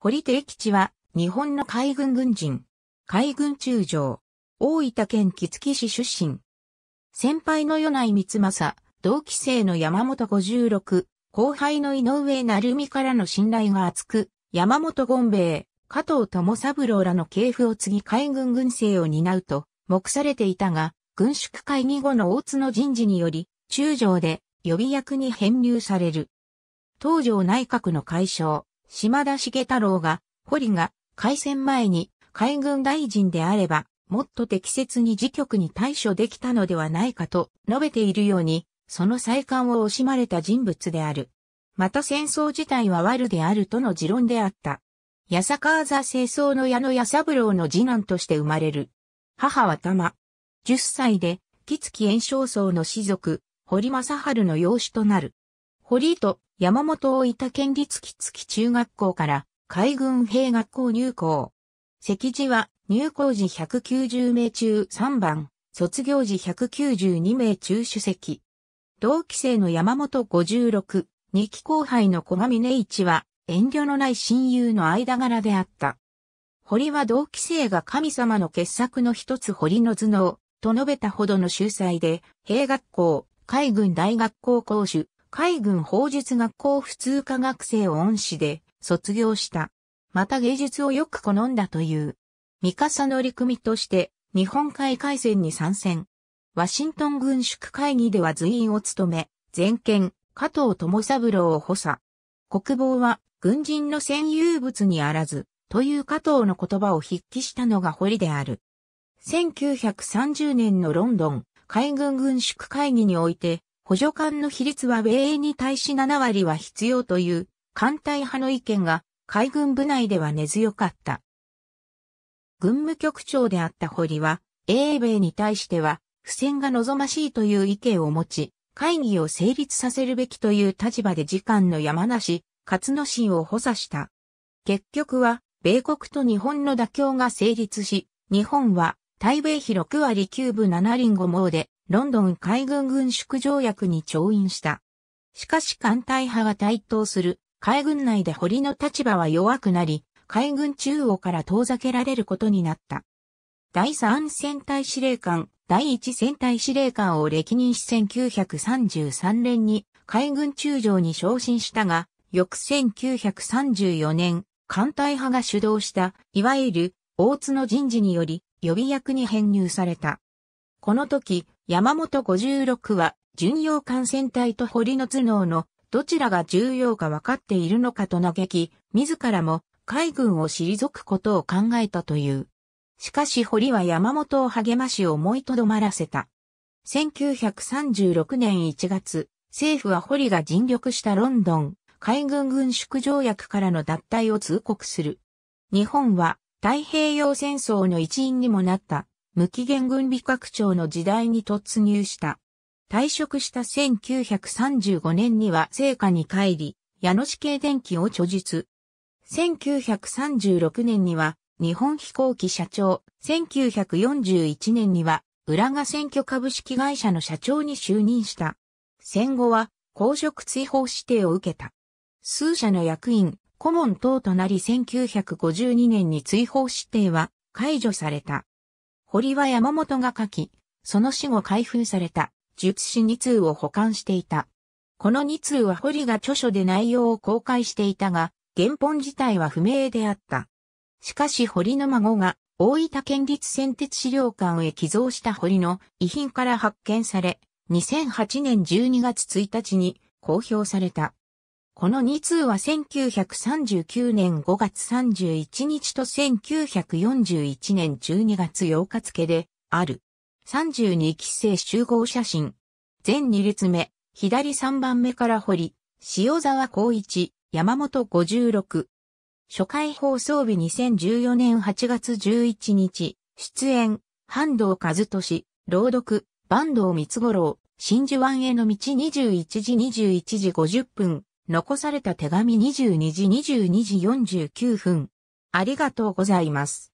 堀悌吉は、日本の海軍軍人、海軍中将、大分県木月市出身。先輩の米内光政、同期生の山本56、後輩の井上成美からの信頼が厚く、山本権兵衛、加藤友三郎らの系譜を継ぎ海軍軍政を担うと、目されていたが、軍縮会議後の大津の人事により、中将で予備役に編入される。東条内閣の解消、島田茂太郎が、堀が、開戦前に海軍大臣であれば、もっと適切に自局に対処できたのではないかと述べているように、その再刊を惜しまれた人物である。また戦争自体は悪であるとの持論であった。八坂座清掃の矢野矢三郎の次男として生まれる。母は玉。10歳で、木月炎症僧の士族、堀正春の養子となる。堀と山本大分県立木月中学校から海軍兵学校入校。席次は入校時190名中3番、卒業時192名中主席。同期生の山本56、二期後輩の小上根一は遠慮のない親友の間柄であった。堀は同期生が神様の傑作の一つ堀の頭脳と述べたほどの秀才で、兵学校、海軍大学校講師、海軍法術学校普通科学生を恩師で卒業した。また芸術をよく好んだという。三笠サのり組として日本海海戦に参戦。ワシントン軍縮会議では随員を務め、全権、加藤智三郎を補佐。国防は軍人の占有物にあらず、という加藤の言葉を筆記したのが堀である。1930年のロンドン海軍軍縮会議において、補助艦の比率は米英に対し7割は必要という艦隊派の意見が海軍部内では根強かった。軍務局長であった堀は、英米に対しては、付箋が望ましいという意見を持ち、会議を成立させるべきという立場で次官の山梨、勝野心を補佐した。結局は、米国と日本の妥協が成立し、日本は、対米比6割9分7厘5毛で、ロンドン海軍軍縮条約に調印した。しかし艦隊派が台頭する、海軍内で堀の立場は弱くなり、海軍中央から遠ざけられることになった。第3戦隊司令官、第1戦隊司令官を歴任し1933年に海軍中将に昇進したが、翌1934年、艦隊派が主導した、いわゆる、大津の人事により、予備役に編入された。この時、山本56は、巡洋艦船隊と堀の頭脳の、どちらが重要か分かっているのかと嘆き、自らも海軍を退くことを考えたという。しかし堀は山本を励まし思いとどまらせた。1936年1月、政府は堀が尽力したロンドン、海軍軍縮条約からの脱退を通告する。日本は太平洋戦争の一員にもなった無期限軍備拡張の時代に突入した。退職した1935年には成果に帰り、矢野市系電機を著述。1936年には日本飛行機社長、1941年には浦賀選挙株式会社の社長に就任した。戦後は公職追放指定を受けた。数社の役員、顧問等となり1952年に追放指定は解除された。堀は山本が書き、その死後開封された、術師二通を保管していた。この二通は堀が著書で内容を公開していたが、原本自体は不明であった。しかし堀の孫が、大分県立先鉄資料館へ寄贈した堀の遺品から発見され、2008年12月1日に公表された。この2通は1939年5月31日と1941年12月8日付である。32期生集合写真。全2列目、左3番目から掘り、塩沢光一、山本56。初回放送日2014年8月11日、出演、半藤和俊、朗読、坂東三五郎、真珠湾への道21時21時50分。残された手紙22時22時49分。ありがとうございます。